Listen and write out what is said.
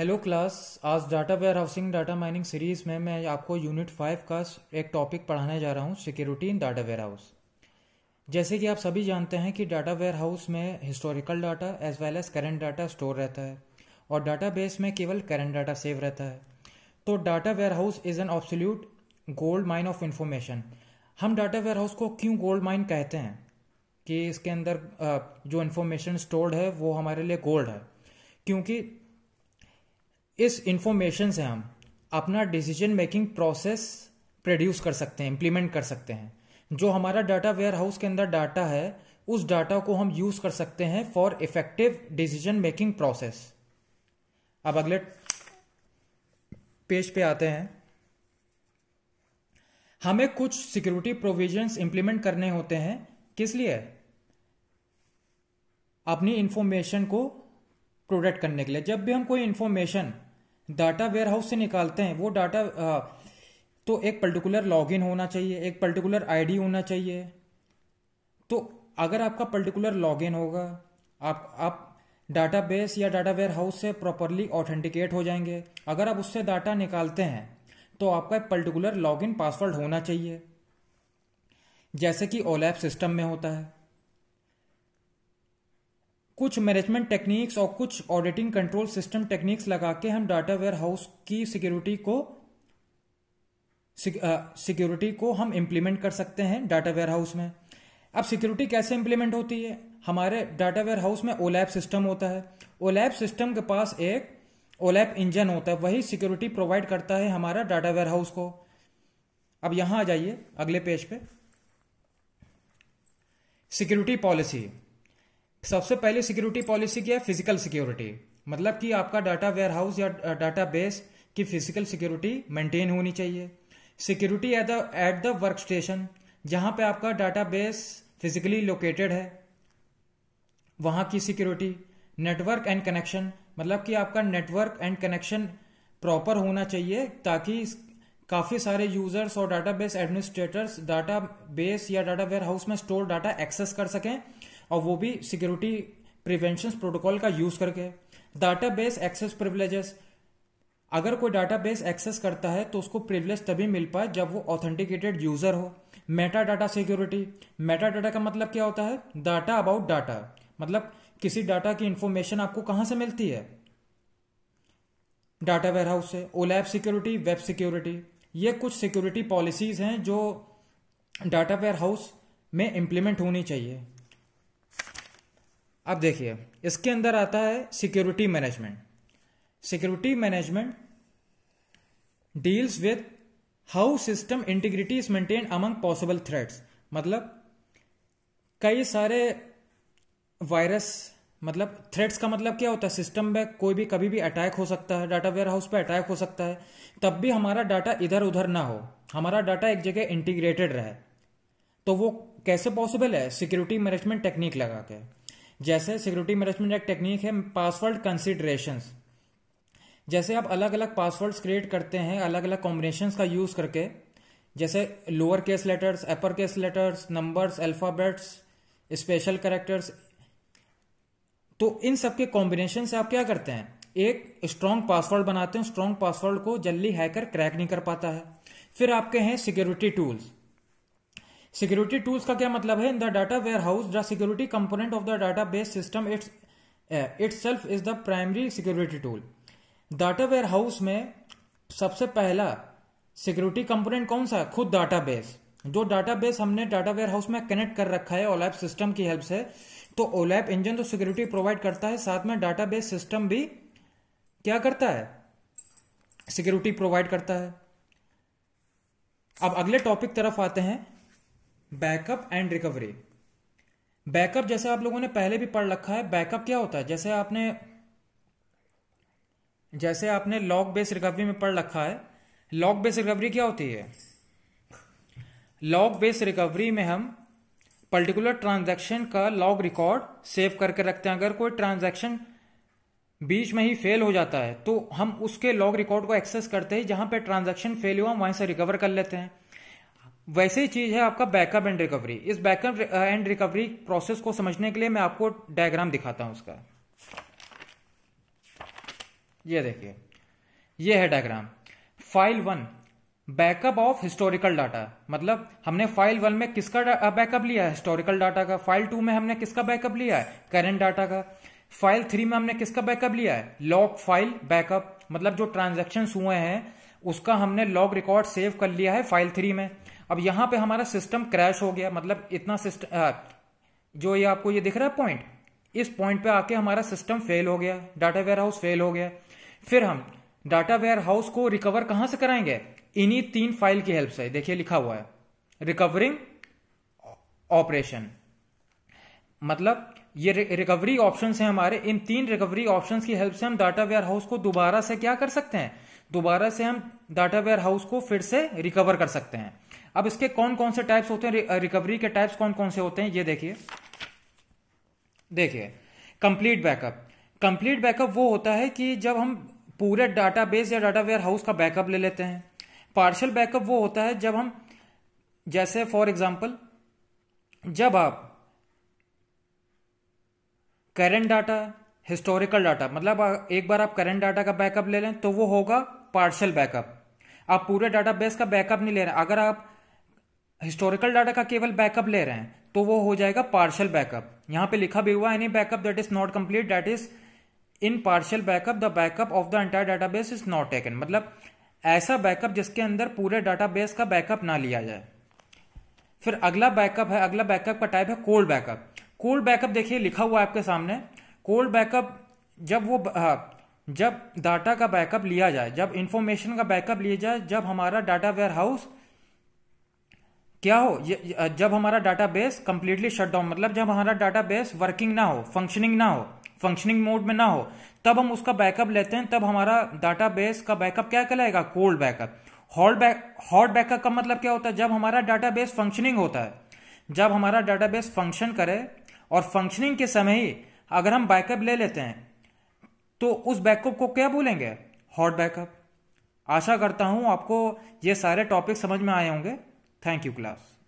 hello class आज data warehousing data mining series में मैं आपको यूनिट फाइव का एक टॉपिक पढ़ाने जा रहा हूँ security in data warehouse जैसे कि आप सभी जानते हैं कि डाटा वेयर हाउस में historical data as well as current data store रहता है और डाटा बेस में केवल करेंट डाटा सेव रहता है तो data warehouse is an absolute gold mine of information हम डाटा वेयर हाउस को क्यों गोल्ड माइन कहते हैं कि इसके अंदर जो इन्फॉर्मेशन स्टोर्ड है वो हमारे लिए गोल्ड है क्योंकि इस इंफॉर्मेशन से हम अपना डिसीजन मेकिंग प्रोसेस प्रोड्यूस कर सकते हैं इम्प्लीमेंट कर सकते हैं जो हमारा डाटा वेयर हाउस के अंदर डाटा है उस डाटा को हम यूज कर सकते हैं for effective decision making process अब अगले पेज पे आते हैं हमें कुछ सिक्योरिटी प्रोविजंस इंप्लीमेंट करने होते हैं किस लिए अपनी इंफॉर्मेशन को प्रोटेक्ट करने के लिए जब भी हम कोई इंफॉर्मेशन डाटा वेयर हाउस से निकालते हैं वो डाटा तो एक पर्टिकुलर लॉगिन होना चाहिए एक पर्टिकुलर आईडी होना चाहिए तो अगर आपका पर्टिकुलर लॉगिन होगा आप आप डाटा बेस या डाटा वेयर हाउस से प्रॉपरली ऑथेंटिकेट हो जाएंगे अगर आप उससे डाटा निकालते हैं तो आपका एक पर्टिकुलर लॉगिन पासवर्ड होना चाहिए जैसे कि ओलैप सिस्टम में होता है कुछ मैनेजमेंट टेक्निक्स और कुछ ऑडिटिंग कंट्रोल सिस्टम टेक्निक्स लगा के हम डाटा वेयर हाउस की सिक्योरिटी को सिक्योरिटी uh, को हम इम्प्लीमेंट कर सकते हैं डाटा वेयर हाउस में अब सिक्योरिटी कैसे इम्प्लीमेंट होती है हमारे डाटा वेयर हाउस में ओलैप सिस्टम होता है ओलैप सिस्टम के पास एक ओलैप इंजन होता है वही सिक्योरिटी प्रोवाइड करता है हमारा डाटा वेयर हाउस को अब यहां आ जाइए अगले पेज पे सिक्योरिटी पॉलिसी सबसे पहली सिक्योरिटी पॉलिसी क्या है फिजिकल सिक्योरिटी मतलब कि आपका डाटा वेयर हाउस या डाटा बेस की फिजिकल सिक्योरिटी मेंटेन होनी चाहिए security at the at the workstation जहां पर आपका डाटा बेस फिजिकली लोकेटेड है वहां की सिक्योरिटी नेटवर्क एंड कनेक्शन मतलब कि आपका नेटवर्क एंड कनेक्शन प्रॉपर होना चाहिए ताकि काफ़ी सारे यूजर्स और database administrators database या डाटा वेयर हाउस में स्टोर डाटा एक्सेस कर सकें और वो भी सिक्योरिटी प्रिवेंशन प्रोटोकॉल का यूज करके डाटा बेस एक्सेस प्रिवलेजेस अगर कोई डाटा बेस एक्सेस करता है तो उसको प्रिवलेज तभी मिल पाए जब वो ऑथेंटिकेटेड यूजर हो metadata security metadata का मतलब क्या होता है डाटा अबाउट डाटा मतलब किसी डाटा की इंफॉर्मेशन आपको कहां से मिलती है डाटा वेयरहाउस से ओलैब सिक्योरिटी वेब सिक्योरिटी ये कुछ सिक्योरिटी पॉलिसीज हैं जो डाटा वेयरहाउस में इंप्लीमेंट होनी चाहिए अब देखिए इसके अंदर आता है security management security management deals with how system integrity is maintain among possible threats मतलब कई सारे वायरस मतलब थ्रेड्स का मतलब क्या होता है सिस्टम में कोई भी कभी भी अटैक हो सकता है डाटा वेयर हाउस पर अटैक हो सकता है तब भी हमारा डाटा इधर उधर ना हो हमारा डाटा एक जगह इंटीग्रेटेड रहे तो वो कैसे पॉसिबल है सिक्योरिटी मैनेजमेंट टेक्निक लगा के जैसे सिक्योरिटी मैनेजमेंट एक टेक्निक है पासवर्ड कंसिडरेशन जैसे आप अलग अलग पासवर्ड्स क्रिएट करते हैं अलग अलग कॉम्बिनेशन का यूज करके जैसे lower case letters upper case letters numbers alphabets special characters तो इन सबके कॉम्बिनेशन से आप क्या करते हैं एक स्ट्रॉन्ग पासवर्ड बनाते हैं स्ट्रॉन्ग पासवर्ड को जल्दी हैकर क्रैक नहीं कर पाता है फिर आपके हैं सिक्योरिटी टूल्स सिक्योरिटी टूल्स का क्या मतलब है in the data warehouse the security component of the database system its itself is the primary security tool data warehouse में सबसे पहला सिक्योरिटी कंपोनेंट कौन सा है खुद डाटा बेस जो डाटा बेस हमने डाटा वेयर हाउस में कनेक्ट कर रखा है ओलैप सिस्टम की हेल्प से तो ओलैप इंजन तो सिक्योरिटी प्रोवाइड करता है साथ में डाटा बेस सिस्टम भी क्या करता है सिक्योरिटी प्रोवाइड करता है अब अगले टॉपिक तरफ आते हैं बैकअप एंड रिकवरी बैकअप जैसे आप लोगों ने पहले भी पढ़ रखा है बैकअप क्या होता है जैसे आपने जैसे आपने लॉक बेस रिकवरी में पढ़ रखा है लॉक बेस रिकवरी क्या होती है लॉक बेस रिकवरी में हम पर्टिकुलर ट्रांजैक्शन का लॉग रिकॉर्ड सेव करके रखते हैं अगर कोई ट्रांजैक्शन बीच में ही फेल हो जाता है तो हम उसके लॉग रिकॉर्ड को एक्सेस करते हैं जहां पे ट्रांजैक्शन फेल हुआ वहीं से रिकवर कर लेते हैं वैसे ही चीज है आपका बैकअप एंड रिकवरी इस बैकअप एंड रिकवरी प्रोसेस को समझने के लिए मैं आपको डायग्राम दिखाता हूं उसका ये देखिए ये है diagram file one backup of historical data मतलब हमने फाइल वन में किसका बैकअप uh, लिया है हिस्टोरिकल डाटा का फाइल टू में हमने किसका बैकअप लिया है करेंट डाटा का फाइल थ्री में हमने किसका बैकअप लिया है लॉग फाइल बैकअप मतलब जो ट्रांजेक्शन हुए हैं उसका हमने लॉग रिकॉर्ड सेव कर लिया है फाइल थ्री में अब यहां पे हमारा सिस्टम क्रैश हो गया मतलब इतना सिस्टम जो ये आपको ये दिख रहा है पॉइंट इस पॉइंट पे आके हमारा सिस्टम फेल हो गया डाटा वेयर हाउस फेल हो गया फिर हम डाटा वेयर हाउस को रिकवर कहां से कराएंगे इन्हीं तीन फाइल की हेल्प से देखिए लिखा हुआ है रिकवरिंग ऑपरेशन मतलब ये रिकवरी ऑप्शंस हैं हमारे इन तीन रिकवरी ऑप्शंस की हेल्प से हम डाटा वेयर हाउस को दोबारा से क्या कर सकते हैं दोबारा से हम डाटा वेयर हाउस को फिर से रिकवर कर सकते हैं अब इसके कौन कौन से टाइप्स होते हैं रिकवरी के टाइप्स कौन कौन से होते हैं ये देखिए देखिए कंप्लीट बैकअप कंप्लीट बैकअप वो होता है कि जब हम पूरे बेस या डाटा वेयर हाउस का बैकअप ले लेते हैं पार्शल बैकअप वो होता है जब हम जैसे फॉर एग्जाम्पल जब आप करंट डाटा हिस्टोरिकल डाटा मतलब एक बार आप करेंट डाटा का बैकअप ले लें तो वो होगा पार्शल बैकअप आप पूरे डाटा बेस का बैकअप नहीं ले रहे अगर आप हिस्टोरिकल डाटा का केवल बैकअप ले रहे हैं तो वो हो जाएगा पार्शल बैकअप यहाँ पे लिखा भी हुआ any backup that is not complete that is in partial backup the backup of the entire database is not taken मतलब ऐसा बैकअप जिसके अंदर पूरे डाटाबेस का बैकअप ना लिया जाए फिर अगला बैकअप है अगला बैकअप का टाइप है कोल्ड बैकअप कोल्ड बैकअप देखिए लिखा हुआ है आपके सामने कोल्ड बैकअप जब वो हाँ, जब डाटा का बैकअप लिया जाए जब इंफॉर्मेशन का बैकअप लिया जाए जब हमारा डाटा वेयर हाउस क्या हो जब हमारा database completely shut down मतलब जब हमारा डाटा बेस वर्किंग ना हो फंक्शनिंग ना हो फंक्शनिंग मोड में ना हो तब हम उसका बैकअप लेते हैं तब हमारा डाटा बेस का बैकअप क्या कहलाएगा cold backup hot back hot backup का मतलब क्या होता है जब हमारा डाटा बेस फंक्शनिंग होता है जब हमारा डाटा बेस फंक्शन करे और फंक्शनिंग के समय ही अगर हम बैकअप ले लेते हैं तो उस बैकअप को क्या बोलेंगे हॉट बैकअप आशा करता हूं आपको ये सारे टॉपिक समझ में आए होंगे थैंक यू क्लास